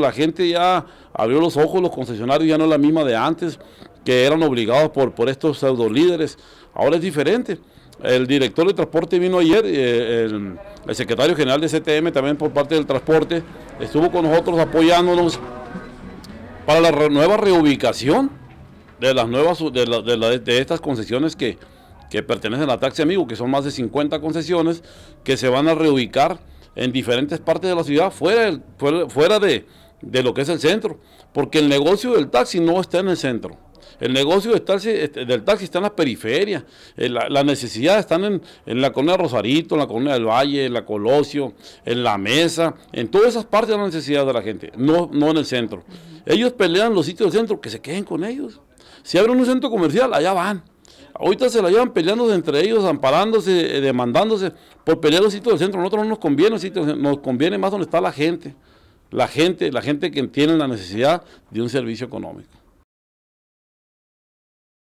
La gente ya abrió los ojos, los concesionarios ya no es la misma de antes, que eran obligados por, por estos pseudo líderes. Ahora es diferente. El director de transporte vino ayer, eh, el, secretario general de CTM también por parte del transporte, estuvo con nosotros apoyándonos para la nueva reubicación de las nuevas estas concesiones que, que pertenecen a Taxi Amigo, que son más de 50 concesiones que se van a reubicar en diferentes partes de la ciudad, fuera, fuera, de, lo que es el centro, porque el negocio del taxi no está en el centro. El negocio del taxi, este, del taxi está en las periferias, eh, las necesidades están en, la colonia Rosarito, en la colonia del Valle, en la Colosio, en la Mesa, en todas esas partes de las necesidades de la gente, no, no en el centro. Ellos pelean los sitios del centro, que se queden con ellos. Si abren un centro comercial, allá van. Ahorita se la llevan peleando entre ellos, amparándose, eh, demandándose por pelear los sitios del centro. A Nosotros no nos conviene los nos conviene más donde está la gente. La gente, la gente que tiene la necesidad de un servicio económico.